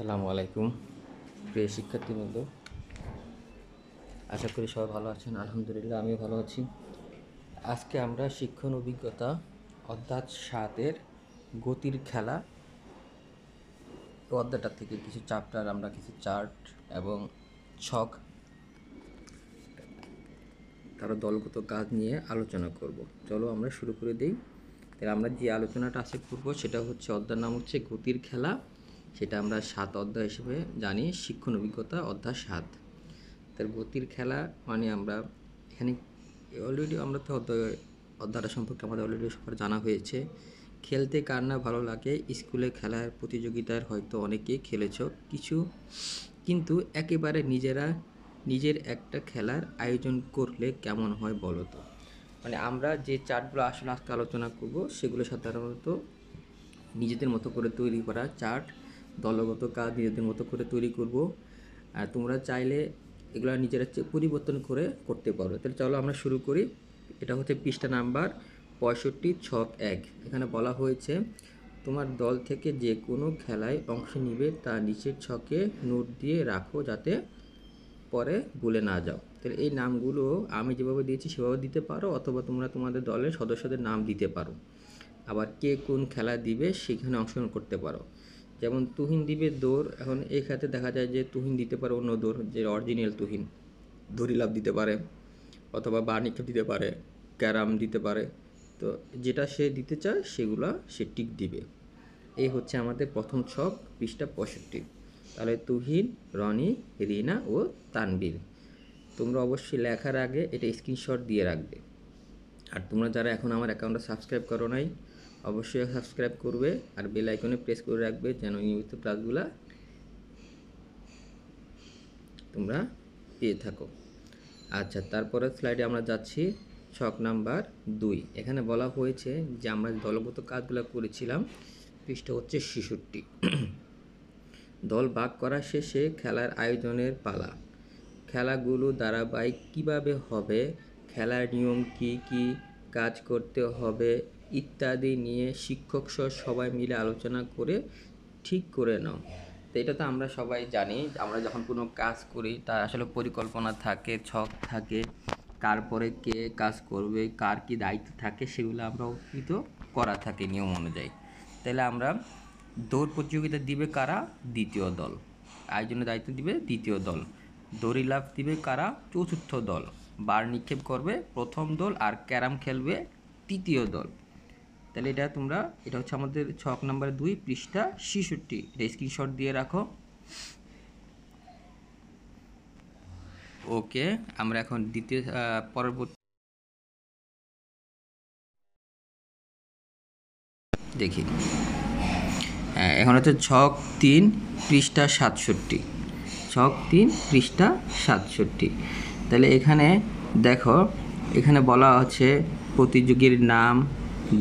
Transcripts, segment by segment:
আসসালামু আলাইকুম প্রিয় শিক্ষার্থীবৃন্দ আশা করি সবাই ভালো আছেন আলহামদুলিল্লাহ আমিও ভালো আছি আজকে আমরা শিক্ষণ অভিজ্ঞতা অধ্যায় সাতের গতির খেলা অধ্যায়টার থেকে কিছু চ্যাপ্টার আমরা কিছু চার্ট এবং ছক তারা দলগত কাজ নিয়ে আলোচনা করব চলো আমরা শুরু করে দিই তাহলে আমরা যে আলোচনাটা আজকে করবো সেটা হচ্ছে অধ্যায় নাম হচ্ছে গতির খেলা সেটা আমরা সাত অধ্যায় হিসেবে জানি শিক্ষণ অভিজ্ঞতা অধ্যায় সাত তার গতির খেলা মানে আমরা এখানে অলরেডি আমরা তো অধ্যায় অধ্যায়টা সম্পর্কে আমাদের অলরেডি সবার জানা হয়েছে খেলতে কার না ভালো লাগে স্কুলে খেলার প্রতিযোগিতার হয়তো অনেকেই খেলেছ কিছু কিন্তু একেবারে নিজেরা নিজের একটা খেলার আয়োজন করলে কেমন হয় বলো তো মানে আমরা যে চার্টগুলো আসলে আজকে আলোচনা করব সেগুলো সাধারণত নিজেদের মতো করে তৈরি করা চার্ট দলগত কাজ নিজেদের মতো করে তৈরি করব আর তোমরা চাইলে এগুলো নিজেরা পরিবর্তন করে করতে পারো তাহলে চলো আমরা শুরু করি এটা হচ্ছে পৃষ্ঠা নাম্বার পঁয়ষট্টি ছক এক এখানে বলা হয়েছে তোমার দল থেকে যে কোনো খেলায় অংশ নিবে তা নিচের ছকে নোট দিয়ে রাখো যাতে পরে ভুলে না যাও তাহলে এই নামগুলো আমি যেভাবে দিয়েছি সেভাবে দিতে পারো অথবা তোমরা তোমাদের দলের সদস্যদের নাম দিতে পারো আবার কে কোন খেলা দিবে সেখানে অংশগ্রহণ করতে পারো যেমন তুহিন দিবে দৌড় এখন এই খাতে দেখা যায় যে তুহিন দিতে পারে অন্য দৌড় যে অরিজিনাল তুহিন লাভ দিতে পারে অথবা বার্নিক্ষেপ দিতে পারে ক্যারাম দিতে পারে তো যেটা সে দিতে চায় সেগুলা সে টিক দিবে এই হচ্ছে আমাদের প্রথম ছক পৃষ্ঠা পঁয়ষট্টি তাহলে তুহিন রনি রিনা ও তানবীর তোমরা অবশ্যই লেখার আগে এটা স্ক্রিনশট দিয়ে রাখবে আর তোমরা যারা এখন আমার অ্যাকাউন্টটা সাবস্ক্রাইব করো নাই অবশ্যই সাবস্ক্রাইব করবে আর বেল আইকনে প্রেস করে রাখবে যেন নিয়মিত ক্লাসগুলো তোমরা পেয়ে থাকো আচ্ছা তারপরে স্লাইডে আমরা যাচ্ছি ছক নাম্বার দুই এখানে বলা হয়েছে যে আমরা দলগত কাজগুলো করেছিলাম পৃষ্ঠ হচ্ছে ছেষট্টি দল ভাগ করা শেষে খেলার আয়োজনের পালা খেলাগুলো ধারাবাহিক কিভাবে হবে খেলার নিয়ম কি কি কাজ করতে হবে ইত্যাদি নিয়ে শিক্ষক সহ সবাই মিলে আলোচনা করে ঠিক করে নাও তো এটা তো আমরা সবাই জানি আমরা যখন কোনো কাজ করি তার আসলে পরিকল্পনা থাকে ছক থাকে কারপরে কে কাজ করবে কার কি দায়িত্ব থাকে সেগুলো আমরা অর্পিত করা থাকে নিয়ম অনুযায়ী তাহলে আমরা দৌড় প্রতিযোগিতা দিবে কারা দ্বিতীয় দল আয়োজনের দায়িত্ব দিবে দ্বিতীয় দল দড়ি লাভ দিবে কারা চতুর্থ দল বার নিক্ষেপ করবে প্রথম দল আর ক্যারাম খেলবে তৃতীয় দল তাহলে এটা তোমরা এটা হচ্ছে আমাদের ছক নাম্বার দুই পৃষ্ঠা ছিষট্টি এটা স্ক্রিনশট দিয়ে রাখো ওকে আমরা এখন দ্বিতীয় পরবর্তী দেখি হ্যাঁ, এখন হচ্ছে ছক তিন পৃষ্ঠা সাতষট্টি ছক তিন পৃষ্ঠা সাতষট্টি তাহলে এখানে দেখো এখানে বলা আছে প্রতিযোগীর নাম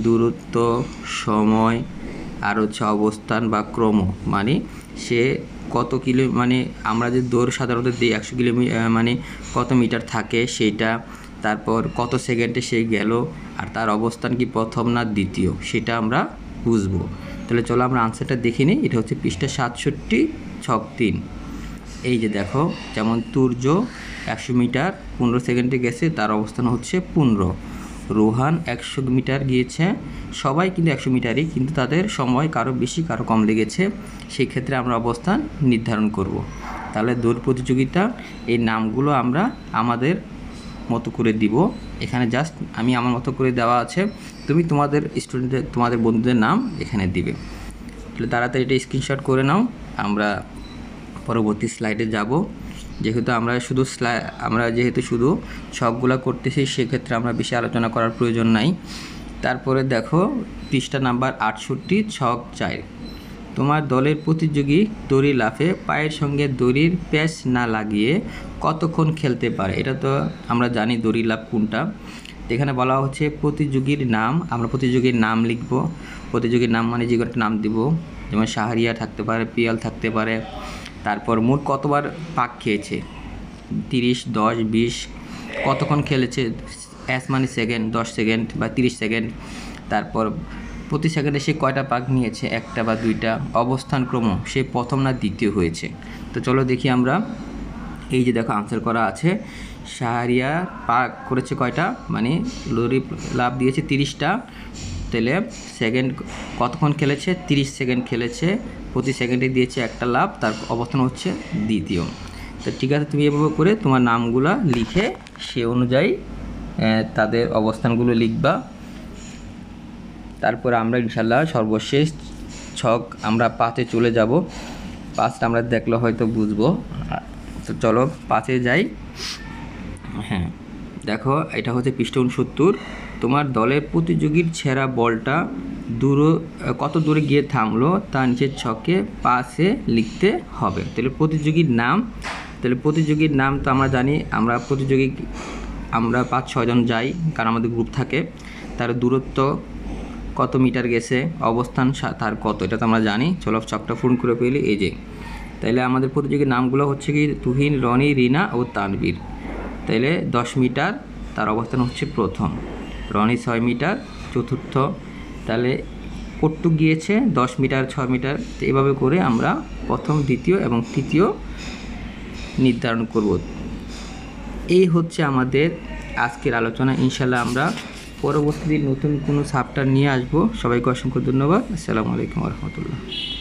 দূরত্ব সময় আর হচ্ছে অবস্থান বা ক্রম মানে সে কত কিলো মানে আমরা যে দৌড় সাধারণত দিই একশো কিলোমিটার মানে কত মিটার থাকে সেটা তারপর কত সেকেন্ডে সে গেল আর তার অবস্থান কি প্রথম না দ্বিতীয় সেটা আমরা বুঝবো তাহলে চলো আমরা আনসারটা দেখে নিই এটা হচ্ছে পৃষ্ঠা সাতষট্টি ছক তিন এই যে দেখো যেমন তুর্য একশো মিটার পনেরো সেকেন্ডে গেছে তার অবস্থান হচ্ছে পনেরো রোহান একশো মিটার গিয়েছে সবাই কিন্তু একশো মিটারই কিন্তু তাদের সময় কারো বেশি কারো কম লেগেছে সেই ক্ষেত্রে আমরা অবস্থান নির্ধারণ করব। তাহলে দৌড় প্রতিযোগিতা এই নামগুলো আমরা আমাদের মতো করে দিব এখানে জাস্ট আমি আমার মতো করে দেওয়া আছে তুমি তোমাদের স্টুডেন্টদের তোমাদের বন্ধুদের নাম এখানে দিবে তাহলে তাড়াতাড়ি এটা স্ক্রিনশট করে নাও আমরা পরবর্তী স্লাইডে যাব যেহেতু আমরা শুধু আমরা যেহেতু শুধু সবগুলো করতেছি সেক্ষেত্রে আমরা বেশি আলোচনা করার প্রয়োজন নাই তারপরে দেখো পৃষ্ঠা নাম্বার আটষট্টি ছক চার তোমার দলের প্রতিযোগী দড়ি লাফে পায়ের সঙ্গে দড়ির প্যাচ না লাগিয়ে কতক্ষণ খেলতে পারে এটা তো আমরা জানি দড়ি লাফ কোনটা এখানে বলা হচ্ছে প্রতিযোগীর নাম আমরা প্রতিযোগীর নাম লিখব প্রতিযোগীর নাম মানে যে নাম দিব যেমন সাহারিয়া থাকতে পারে পিয়াল থাকতে পারে তারপর মোট কতবার পাক খেয়েছে তিরিশ দশ বিশ কতক্ষণ খেলেছে অ্যাস মানে সেকেন্ড দশ সেকেন্ড বা তিরিশ সেকেন্ড তারপর প্রতি সেকেন্ডে সে কয়টা পাক নিয়েছে একটা বা দুইটা অবস্থান ক্রম সে প্রথম না দ্বিতীয় হয়েছে তো চলো দেখি আমরা এই যে দেখো আনসার করা আছে শাহরিয়া পাক করেছে কয়টা মানে লরি লাভ দিয়েছে তিরিশটা তেলে সেকেন্ড কতক্ষণ খেলেছে তিরিশ সেকেন্ড খেলেছে প্রতি সেকেন্ডে দিয়েছে একটা লাভ তার অবস্থান হচ্ছে দ্বিতীয় তো ঠিক আছে তুমি এভাবে করে তোমার নামগুলা লিখে সে অনুযায়ী তাদের অবস্থানগুলো লিখবা তারপর আমরা ইনশাল্লাহ সর্বশেষ ছক আমরা পাঁচে চলে যাব পাঁচটা আমরা দেখলে হয়তো বুঝবো তো চলো পাঁচে যাই হ্যাঁ দেখো এটা হচ্ছে পৃষ্ঠ উনসত্তর তোমার দলের প্রতিযোগীর ছেঁড়া বলটা দূর কত দূরে গিয়ে থামলো তা নিচের ছকে পাশে লিখতে হবে তাহলে প্রতিযোগীর নাম তাহলে প্রতিযোগীর নাম তো আমরা জানি আমরা প্রতিযোগী আমরা পাঁচ ছজন যাই কারণ আমাদের গ্রুপ থাকে তার দূরত্ব কত মিটার গেছে অবস্থান তার কত এটা তো আমরা জানি চলো ছকটা ফোন করে পেলি এই যে তাইলে আমাদের প্রতিযোগীর নামগুলো হচ্ছে কি তুহিন রনি রিনা ও তানবীর তাইলে দশ মিটার তার অবস্থান হচ্ছে প্রথম রনি ছয় মিটার চতুর্থ তাহলে কট্টু গিয়েছে দশ মিটার ছয় মিটার এভাবে করে আমরা প্রথম দ্বিতীয় এবং তৃতীয় নির্ধারণ করব এই হচ্ছে আমাদের আজকের আলোচনা ইনশাল্লাহ আমরা পরবর্তীতে নতুন কোনো সাপটার নিয়ে আসবো সবাইকে অসংখ্য ধন্যবাদ আসসালামু আলাইকুম রহমতুল্লাহ